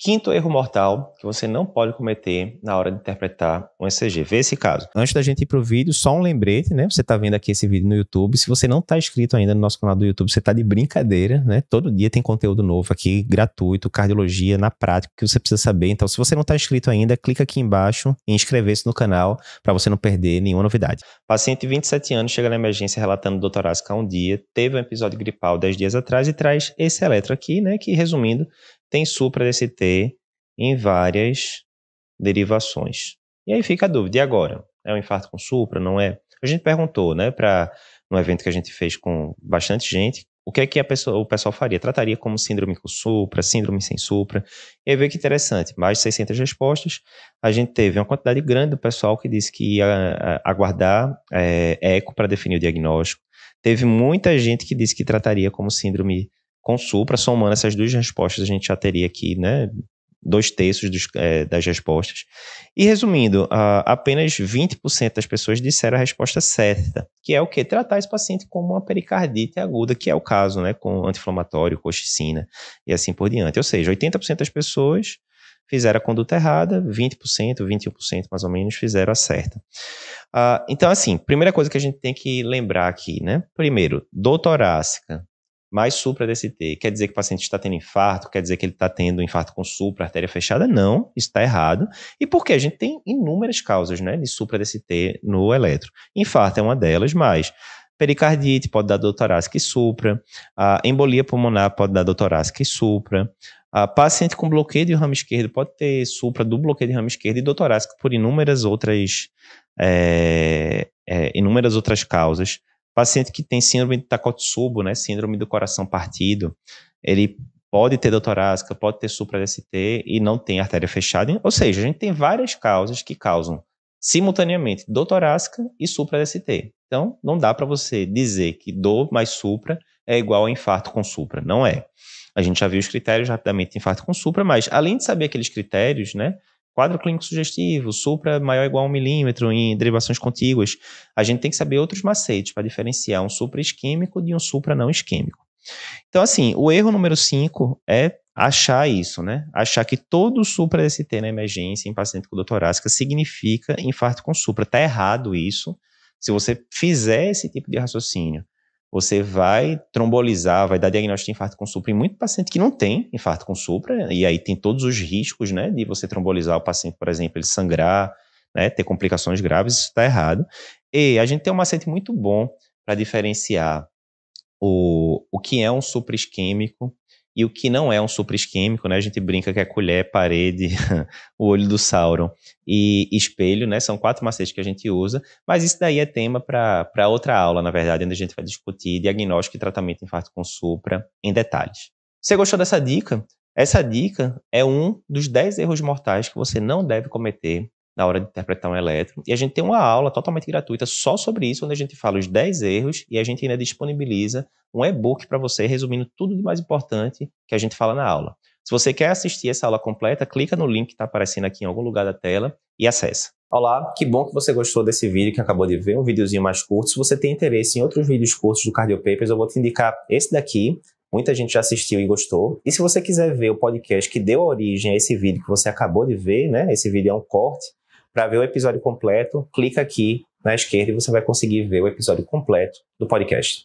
Quinto erro mortal que você não pode cometer na hora de interpretar um ECG. Vê esse caso. Antes da gente ir pro vídeo, só um lembrete, né? Você está vendo aqui esse vídeo no YouTube. Se você não está inscrito ainda no nosso canal do YouTube, você está de brincadeira, né? Todo dia tem conteúdo novo aqui, gratuito, cardiologia na prática, que você precisa saber. Então, se você não está inscrito ainda, clica aqui embaixo e inscrever-se no canal para você não perder nenhuma novidade. Paciente de 27 anos chega na emergência relatando dor torácica há um dia, teve um episódio gripal 10 dias atrás e traz esse eletro aqui, né? Que resumindo, tem supra DC-T em várias derivações. E aí fica a dúvida, e agora? É um infarto com supra, não é? A gente perguntou, né, para um evento que a gente fez com bastante gente, o que é que pessoa, o pessoal faria? Trataria como síndrome com supra, síndrome sem supra. E aí veio que interessante, mais de 600 respostas. A gente teve uma quantidade grande do pessoal que disse que ia aguardar é, eco para definir o diagnóstico. Teve muita gente que disse que trataria como síndrome com Supra, somando essas duas respostas, a gente já teria aqui, né? Dois terços dos, é, das respostas. E resumindo, uh, apenas 20% das pessoas disseram a resposta certa, que é o que? Tratar esse paciente como uma pericardite aguda, que é o caso, né? Com anti-inflamatório, coxicina e assim por diante. Ou seja, 80% das pessoas fizeram a conduta errada, 20%, 21% mais ou menos fizeram a certa. Uh, então, assim, primeira coisa que a gente tem que lembrar aqui, né? Primeiro, dor torácica mais supra T. Quer dizer que o paciente está tendo infarto? Quer dizer que ele está tendo infarto com supra, artéria fechada? Não, está errado. E por quê? A gente tem inúmeras causas né, de supra T no eletro. Infarto é uma delas, mas pericardite pode dar dor torácica e supra, a embolia pulmonar pode dar dor torácica e supra, a paciente com bloqueio de ramo esquerdo pode ter supra do bloqueio de ramo esquerdo e dor torácica por inúmeras outras, é, é, inúmeras outras causas. Paciente que tem síndrome de Takotsubo, né, síndrome do coração partido, ele pode ter dor torácica, pode ter supra-ST e não tem artéria fechada. Ou seja, a gente tem várias causas que causam simultaneamente dor torácica e supra-ST. Então, não dá para você dizer que dor mais supra é igual a infarto com supra. Não é. A gente já viu os critérios rapidamente de infarto com supra, mas além de saber aqueles critérios, né, quadro clínico sugestivo, supra maior ou igual a um milímetro em derivações contíguas. A gente tem que saber outros macetes para diferenciar um supra isquêmico de um supra não isquêmico. Então, assim, o erro número 5 é achar isso, né? Achar que todo supra ST na emergência em paciente com dor torácica significa infarto com supra. Tá errado isso. Se você fizer esse tipo de raciocínio, você vai trombolizar, vai dar diagnóstico de infarto com supra em muito paciente que não tem infarto com supra, e aí tem todos os riscos, né, de você trombolizar o paciente, por exemplo, ele sangrar, né, ter complicações graves, isso está errado. E a gente tem um macete muito bom para diferenciar o, o que é um supra isquêmico e o que não é um supra isquêmico, né? A gente brinca que é colher, parede, o olho do Sauron e espelho, né? São quatro macetes que a gente usa, mas isso daí é tema para outra aula, na verdade, onde a gente vai discutir diagnóstico e tratamento de infarto com supra em detalhes. Você gostou dessa dica? Essa dica é um dos 10 erros mortais que você não deve cometer na hora de interpretar um elétron. E a gente tem uma aula totalmente gratuita só sobre isso, onde a gente fala os 10 erros e a gente ainda disponibiliza um e-book para você resumindo tudo de mais importante que a gente fala na aula. Se você quer assistir essa aula completa, clica no link que está aparecendo aqui em algum lugar da tela e acessa. Olá, que bom que você gostou desse vídeo que acabou de ver, um videozinho mais curto. Se você tem interesse em outros vídeos curtos do Cardio Papers, eu vou te indicar esse daqui. Muita gente já assistiu e gostou. E se você quiser ver o podcast que deu origem a esse vídeo que você acabou de ver, né? Esse vídeo é um corte. Para ver o episódio completo, clica aqui na esquerda e você vai conseguir ver o episódio completo do podcast.